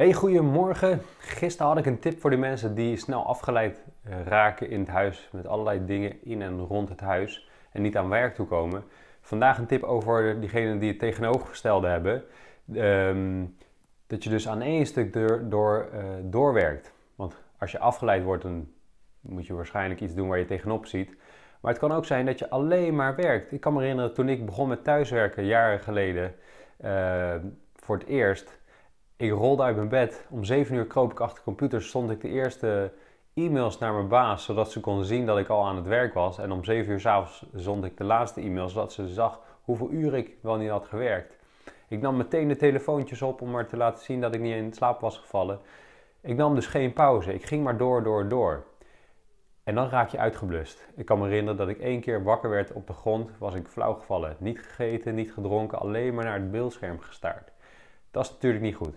Hey, goedemorgen. Gisteren had ik een tip voor de mensen die snel afgeleid eh, raken in het huis met allerlei dingen in en rond het huis en niet aan werk toe komen. Vandaag een tip over diegenen die het tegenovergestelde hebben. Ehm, dat je dus aan één stuk door, door eh, doorwerkt. Want als je afgeleid wordt, dan moet je waarschijnlijk iets doen waar je tegenop ziet. Maar het kan ook zijn dat je alleen maar werkt. Ik kan me herinneren toen ik begon met thuiswerken jaren geleden eh, voor het eerst ik rolde uit mijn bed. Om 7 uur kroop ik achter de computer. Stond ik de eerste e-mails naar mijn baas, zodat ze kon zien dat ik al aan het werk was. En om 7 uur s'avonds zond ik de laatste e mails zodat ze zag hoeveel uren ik wel niet had gewerkt. Ik nam meteen de telefoontjes op om maar te laten zien dat ik niet in slaap was gevallen. Ik nam dus geen pauze. Ik ging maar door, door, door. En dan raak je uitgeblust. Ik kan me herinneren dat ik één keer wakker werd op de grond, was ik flauw gevallen. Niet gegeten, niet gedronken, alleen maar naar het beeldscherm gestaard. Dat is natuurlijk niet goed.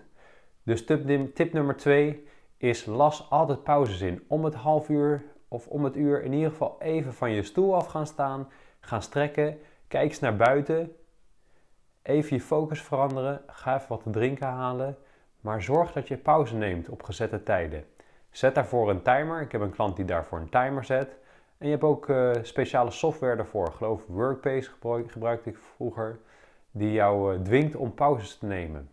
Dus tip, tip nummer 2 is las altijd pauzes in. Om het half uur of om het uur in ieder geval even van je stoel af gaan staan, gaan strekken, kijk eens naar buiten, even je focus veranderen, ga even wat te drinken halen, maar zorg dat je pauze neemt op gezette tijden. Zet daarvoor een timer. Ik heb een klant die daarvoor een timer zet. En je hebt ook eh, speciale software daarvoor. Ik geloof Workpace gebruikte ik vroeger, die jou eh, dwingt om pauzes te nemen.